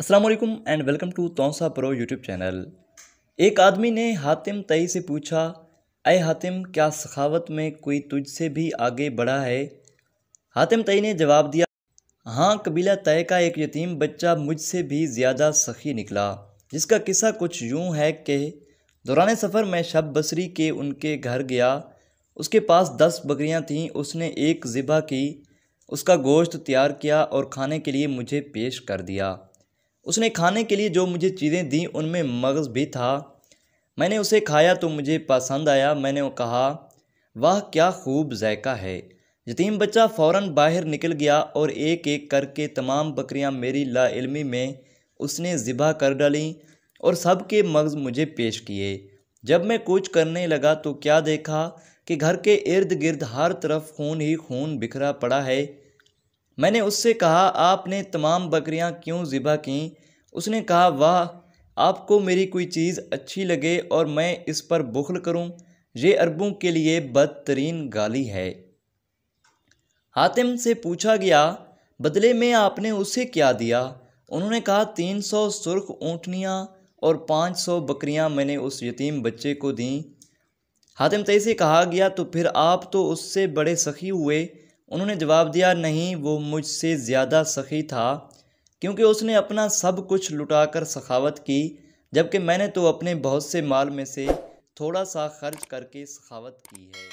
अस्सलाम वालेकुम and welcome to Tausa pro YouTube channel एक आदमी ने हातिम तई से पूछा अय हातिम क्या सखावत में कोई तुझसे भी आगे बढ़ा है हातिम तई ने जवाब दिया हाँ कबीला तय का एक यतीम बच्चा मुझसे भी ज़्यादा सखी निकला जिसका किस्सा कुछ यूं है कि दौरान सफ़र में शब बसरी के उनके घर गया उसके पास दस बकरियाँ थीं उसने एक ज़िबा की उसका गोश्त तैयार किया और खाने के लिए मुझे पेश कर दिया उसने खाने के लिए जो मुझे चीज़ें दी उनमें मगज़ भी था मैंने उसे खाया तो मुझे पसंद आया मैंने कहा वाह क्या खूब जायका है यतीम बच्चा फौरन बाहर निकल गया और एक एक करके तमाम बकरियां मेरी लाइलमी में उसने ज़िबा कर डाली और सब के मगज़ मुझे पेश किए जब मैं कुछ करने लगा तो क्या देखा कि घर के इर्द गिर्द हर तरफ खून ही खून बिखरा पड़ा है मैंने उससे कहा आपने तमाम बकरियां क्यों ज़िबा कीं उसने कहा वाह आपको मेरी कोई चीज़ अच्छी लगे और मैं इस पर बुखल करूं ये अरबों के लिए बदतरीन गाली है हातिम से पूछा गया बदले में आपने उसे क्या दिया उन्होंने कहा तीन सौ सुर्ख ऊँटनियाँ और पाँच सौ बकरियाँ मैंने उस यतीम बच्चे को दीं हातिम तय से कहा गया तो फिर आप तो उससे बड़े सखी हुए उन्होंने जवाब दिया नहीं वो मुझसे ज़्यादा सखी था क्योंकि उसने अपना सब कुछ लुटाकर सखावत की जबकि मैंने तो अपने बहुत से माल में से थोड़ा सा खर्च करके सखावत की है